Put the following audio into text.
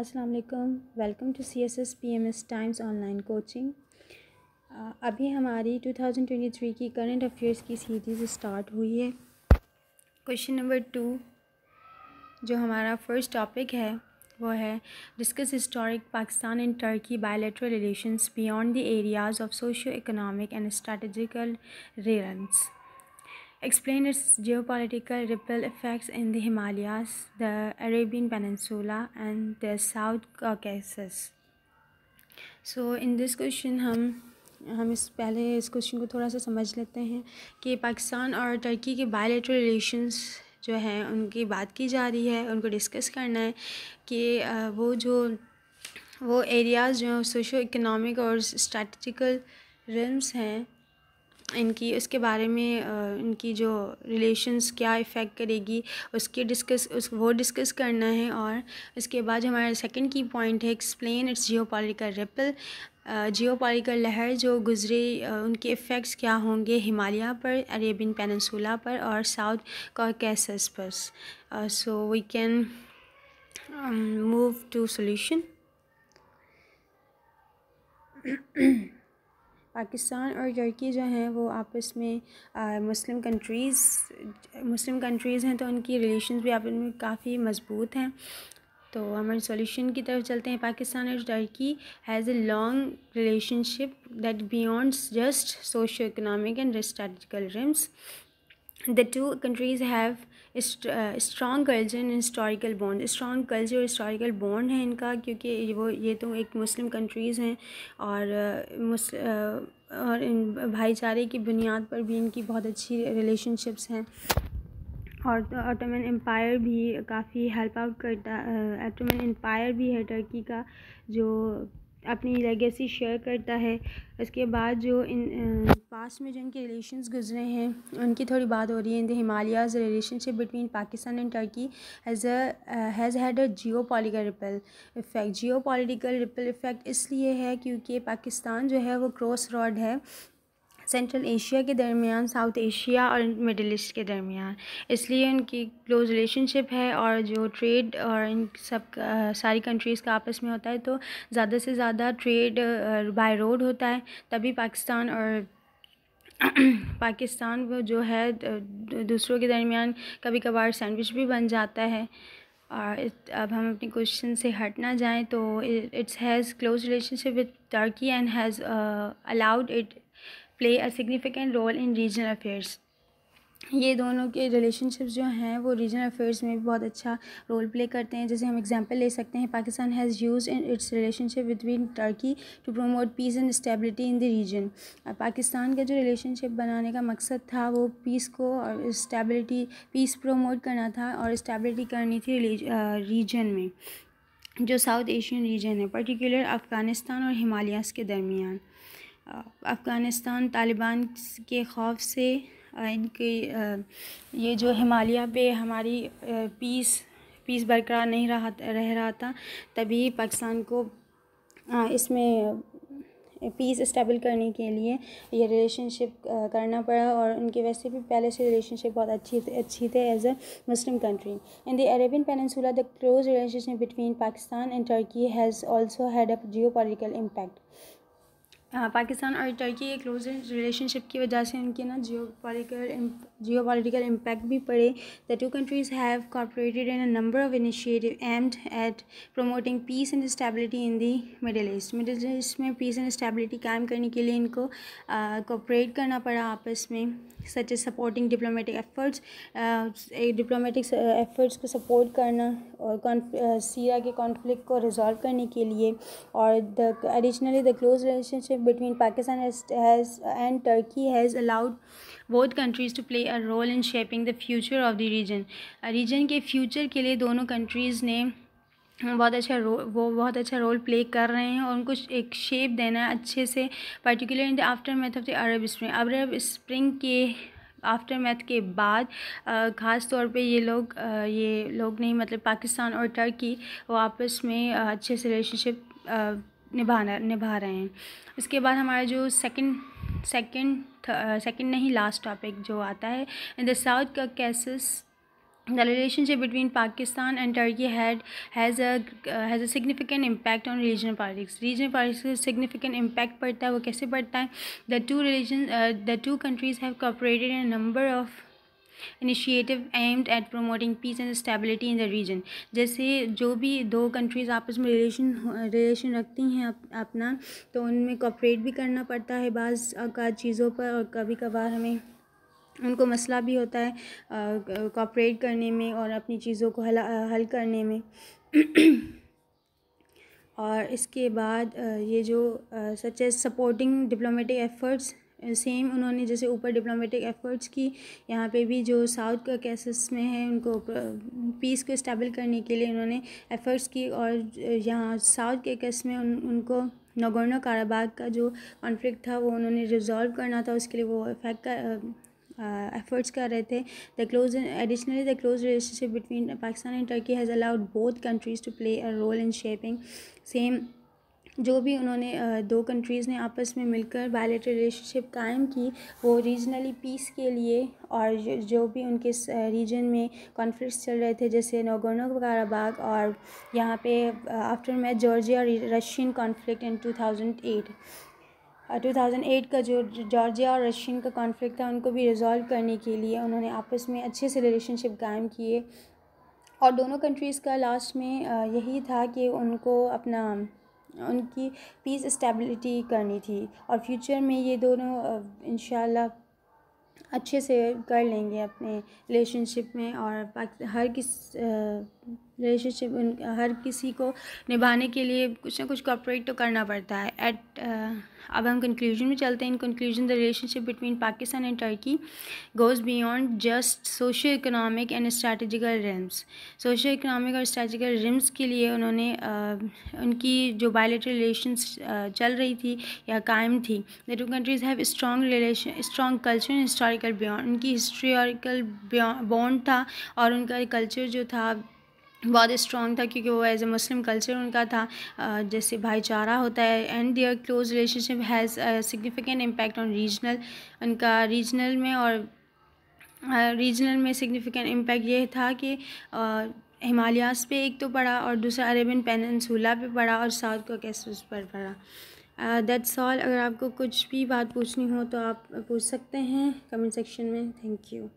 असलकम welcome to C S S P M S Times online coaching अभी हमारी 2023 की करंट अफेयर्स की सीरीज़ स्टार्ट हुई है क्वेश्चन नंबर टू जो हमारा फर्स्ट टॉपिक है वो है discuss historic Pakistan and Turkey bilateral relations beyond the areas of socio economic and strategical realms explained its geopolitical ripple effects in the Himalayas, the Arabian Peninsula, and the South Caucasus. So, in this question, हम हम इस पहले इस question को थोड़ा सा समझ लेते हैं कि पाकिस्तान और टर्की के बायलेटरल रिलेशंस जो हैं उनकी बात की जा रही है उनको डिस्कस करना है कि वो जो वो एरियाज़ जो सोशो इकोनॉमिक और स्ट्रेटिकल रिम्स हैं इनकी उसके बारे में इनकी जो रिलेशंस क्या इफ़ेक्ट करेगी उसके डिस्कस उस वो डिस्कस करना है और इसके बाद हमारा सेकंड की पॉइंट है explain its geo ripple geo political लहर जो गुजरे उनके इफ़ेक्ट्स क्या होंगे हिमालय पर अरेबियन पेनसूला पर और साउथ कॉकेसस पर so we can move to solution Pakistan और टर्की जो हैं वो आपस में मुस्लिम कंट्रीज़ मुस्लिम कंट्रीज़ हैं तो उनकी रिलेशन भी आपस में काफ़ी मजबूत हैं तो हमारे सॉल्यूशन की तरफ चलते हैं पाकिस्तान और Turkey has a long relationship that beyond just socio economic and strategical realms the two countries have strong culture and historical bond strong culture और हिस्टोरिकल बॉन्ड है इनका क्योंकि वो ये तो एक मुस्लिम कंट्रीज़ हैं और uh, मुस uh, और इन भाईचारे की बुनियाद पर भी इनकी बहुत अच्छी रिलेशनशिप्स हैं और ऑटोमन तो एम्पायर भी काफ़ी हेल्प आउट करता ऑटोमन uh, एम्पायर भी है टर्की का जो अपनी लेगेसी शेयर करता है इसके बाद जो इन पास में जो इनके रिलेशंस गुजरे हैं उनकी थोड़ी बात हो रही है in the Himalayas relationship between Pakistan and Turkey as has had a geo political ripple effect geo political ripple effect इसलिए है क्योंकि पाकिस्तान जो है वो क्रॉस रॉड है सेंट्रल एशिया के दरमियान साउथ एशिया और मिडिल ईस्ट के दरमियान इसलिए इनकी क्लोज रिलेशनशिप है और जो ट्रेड और इन सब सारी कंट्रीज़ का आपस में होता है तो ज़्यादा से ज़्यादा ट्रेड बाय रोड होता है तभी पाकिस्तान और पाकिस्तान वो जो है दूसरों के दरमियान कभी कभार सैंडविच भी बन जाता है और अब हम अपने क्वेश्चन से हट ना जाएं तो its has close relationship with Turkey and has allowed it play a significant role in regional affairs ये दोनों के रिलेशनशिप्स जो हैं वो रीजनल अफेयर्स में भी बहुत अच्छा रोल प्ले करते हैं जैसे हम एग्जांपल ले सकते हैं Pakistan has use in its relationship between Turkey to promote peace and stability in the region Pakistan का जो रिलेशनशिप बनाने का मकसद था वो पीस को और स्टेबिलिटी पीस प्रोमोट करना था और इस्टेबलिटी करनी थी रीजन में जो साउथ एशियन रीजन है पर्टिकुलर अफ़गानिस्तान और हिमालयस के दरमियान अफ़गानिस्तान तालिबान के खौफ से इनकी ये जो हिमालय पे हमारी पीस पीस बरकरार नहीं रहा रह रहा था तभी पाकिस्तान को इसमें पीस इस्टेबल करने के लिए ये रिलेशनशिप करना पड़ा और उनके वैसे भी पहले से रिलेशनशिप बहुत अच्छी अच्छी थे as a Muslim country in the Arabian peninsula the close relationship between Pakistan and Turkey has also had a geo political impact हाँ, पाकिस्तान और टर्की के क्लोज रिलेशनशिप की वजह से उनके ना geo political geo political impact भी पड़े the two countries have cooperated in a number of initiative aimed at promoting peace and stability in the Middle East Middle East में पीस एंड स्टेबिलिटी कायम करने के लिए इनको कोऑपरेट करना पड़ा आपस में such as supporting diplomatic efforts diplomatic efforts को सपोर्ट करना और सीरा के कॉन्फ्लिक्ट को रिजॉल्व करने के लिए और the additionally the close relationship between Pakistan and Turkey has allowed both countries to play a role in shaping the future of the region region के फ्यूचर के लिए दोनों कंट्रीज़ ने बहुत अच्छा रोल वो बहुत अच्छा रोल प्ले कर रहे हैं और उनको एक शेप देना है अच्छे से particular in the aftermath of the Arab Spring Arab Spring के आफ्टर मैथ के बाद ख़ास तौर पे ये लोग ये लोग नहीं मतलब पाकिस्तान और टर्की वो आपस में अच्छे से रिलेशनशिप निभाना निभा रहे हैं इसके बाद हमारा जो सेकंड सेकंड सेकंड नहीं लास्ट टॉपिक जो आता है in the South Caucasus the relationship between pakistan and turkey had has a uh, has a significant impact on regional politics regional politics का significant impact पड़ता है वो कैसे पड़ता है the two religion uh, the two countries have cooperated in a number of initiative aimed at promoting peace and stability in the region जैसे जो भी दो कंट्रीज़ आपस में रिलेशन रिलेशन रखती हैं अप, अपना तो उनमें कॉपरेट भी करना पड़ता है बाज़ का चीज़ों पर और कभी कभार हमें उनको मसला भी होता है कॉपरेट करने में और अपनी चीज़ों को हल हल करने में और इसके बाद ये जो such as supporting diplomatic efforts same उन्होंने जैसे ऊपर डिप्लोमेटिक एफ़र्ट्स की यहाँ पे भी जो साउथ का कैसेस में है उनको पीस को इस्टेबल करने के लिए उन्होंने एफ़र्ट्स की और यहाँ साउथ के कैस में उन, उनको नगोनो काराबाग का जो कॉन्फ्लिक्ट था वो उन्होंने रिजॉल्व करना था उसके लिए वो effect efforts kar rahe the the close additionally the close relationship between pakistan and turkey has allowed both countries to play a role in shaping same जो भी उन्होंने दो कंट्रीज़ ने आपस में मिलकर बायलेटर रिलेशनशिप कायम की वो रीजनली पीस के लिए और जो, जो भी उनके रीजन में कॉन्फ्लिक्ट्स चल रहे थे जैसे नोगोनो काराबाग और यहाँ पे aftermath Georgia Russian conflict in 2008 2008 का जो जॉर्जिया और रशियन का कॉन्फ्लिक्ट था उनको भी रिजॉल्व करने के लिए उन्होंने आपस में अच्छे से रिलेशनशिप कायम किए और दोनों कंट्रीज़ का लास्ट में यही था कि उनको अपना उनकी पीस स्टेबिलिटी करनी थी और फ्यूचर में ये दोनों इन अच्छे से कर लेंगे अपने रिलेशनशिप में और हर किस रिलेशनशिप हर किसी को निभाने के लिए कुछ ना कुछ कॉपरेट तो करना पड़ता है एट अब हम कंक्लूजन में चलते हैं in conclusion the relationship between Pakistan and Turkey goes beyond just socio economic and strategical realms socio economic और स्ट्रेटिकल रिम्स के लिए उन्होंने आ, उनकी जो बायोलेटर रिलेशन चल रही थी या कायम थी the two countries have strong relation strong culture and historical beyond उनकी हिस्टोरिकल बॉन्ड था और उनका कल्चर जो था बहुत स्ट्रॉन्ग था क्योंकि वो एज ए मुस्लिम कल्चर उनका था जैसे भाईचारा होता है and their close relationship has significant impact on regional उनका रीजनल में और रीजनल में सिग्निफिकेंट इम्पैक्ट ये था कि हिमालयस पे एक तो पड़ा और दूसरा अरेबियन पेनसूला पे पड़ा और साउथ को कोकेसस पर पड़ा दैट्स ऑल अगर आपको कुछ भी बात पूछनी हो तो आप पूछ सकते हैं कमेंट सेक्शन में थैंक यू